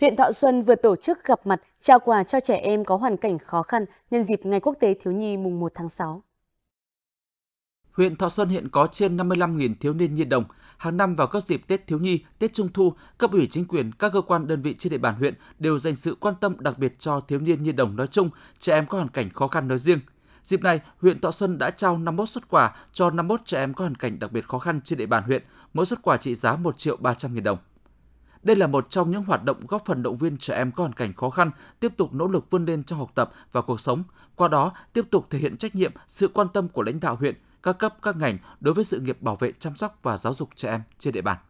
Huyện Thọ Xuân vừa tổ chức gặp mặt trao quà cho trẻ em có hoàn cảnh khó khăn nhân dịp Ngày Quốc tế Thiếu nhi mùng 1 tháng 6. Huyện Thọ Xuân hiện có trên 55.000 thiếu niên nhi đồng. Hàng năm vào các dịp Tết thiếu nhi, Tết Trung thu, cấp ủy chính quyền, các cơ quan đơn vị trên địa bàn huyện đều dành sự quan tâm đặc biệt cho thiếu niên nhi đồng nói chung, trẻ em có hoàn cảnh khó khăn nói riêng. Dịp này, huyện Thọ Xuân đã trao 51 xuất quà cho 51 trẻ em có hoàn cảnh đặc biệt khó khăn trên địa bàn huyện, mỗi xuất quà trị giá 1 triệu 300 000 đồng. Đây là một trong những hoạt động góp phần động viên trẻ em có hoàn cảnh khó khăn tiếp tục nỗ lực vươn lên trong học tập và cuộc sống, qua đó tiếp tục thể hiện trách nhiệm, sự quan tâm của lãnh đạo huyện, các cấp các ngành đối với sự nghiệp bảo vệ chăm sóc và giáo dục trẻ em trên địa bàn.